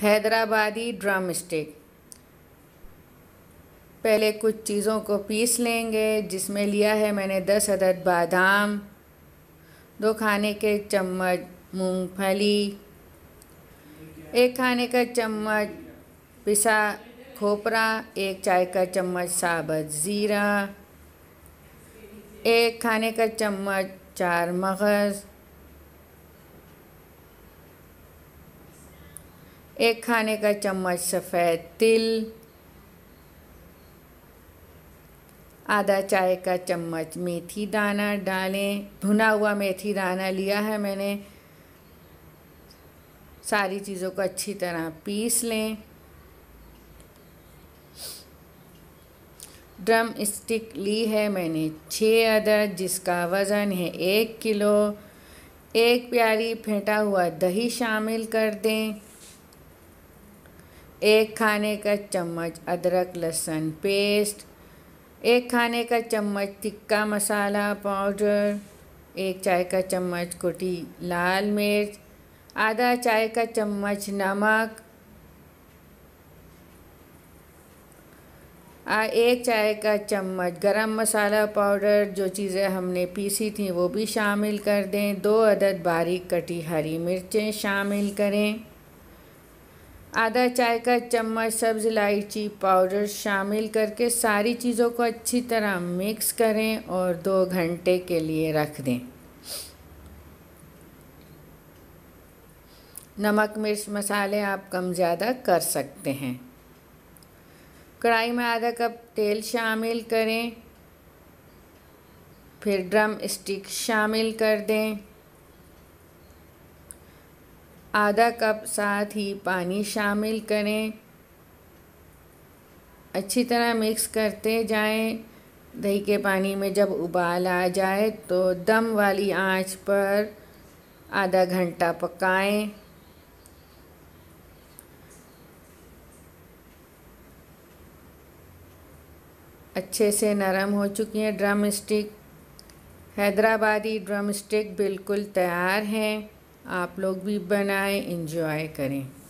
Hyderabadi drum stick पहले कुछ चीज़ों को पीस लेंगे जिसमें लिया है मैंने दस अदद बादाम दो खाने के चम्मच मूंगफली एक खाने का चम्मच पिसा खोपरा एक चाय का चम्मच साबत ज़ीरा एक खाने का चम्मच चार मगज़ एक खाने का चम्मच सफ़ेद तिल आधा चाय का चम्मच मेथी दाना डालें भुना हुआ मेथी दाना लिया है मैंने सारी चीज़ों को अच्छी तरह पीस लें ड्रम स्टिक ली है मैंने छः अदर जिसका वज़न है एक किलो एक प्यारी फेंटा हुआ दही शामिल कर दें एक खाने का चम्मच अदरक लहसुन पेस्ट एक खाने का चम्मच टिक्का मसाला पाउडर एक चाय का चम्मच कोटी लाल मिर्च आधा चाय का चम्मच नमक एक चाय का चम्मच गरम मसाला पाउडर जो चीज़ें हमने पीसी थी वो भी शामिल कर दें दो अदद बारीक कटी हरी मिर्चें शामिल करें आधा चाय का चम्मच सब्ज़ इलायची पाउडर शामिल करके सारी चीज़ों को अच्छी तरह मिक्स करें और दो घंटे के लिए रख दें नमक मिर्च मसाले आप कम ज़्यादा कर सकते हैं कढ़ाई में आधा कप तेल शामिल करें फिर ड्रम स्टिक शामिल कर दें आधा कप साथ ही पानी शामिल करें अच्छी तरह मिक्स करते जाएं दही के पानी में जब उबाल आ जाए तो दम वाली आंच पर आधा घंटा पकाएं अच्छे से नरम हो चुकी हैं drumstick Hyderabadi drumstick बिल्कुल तैयार हैं आप लोग भी बनाएं इंजॉय करें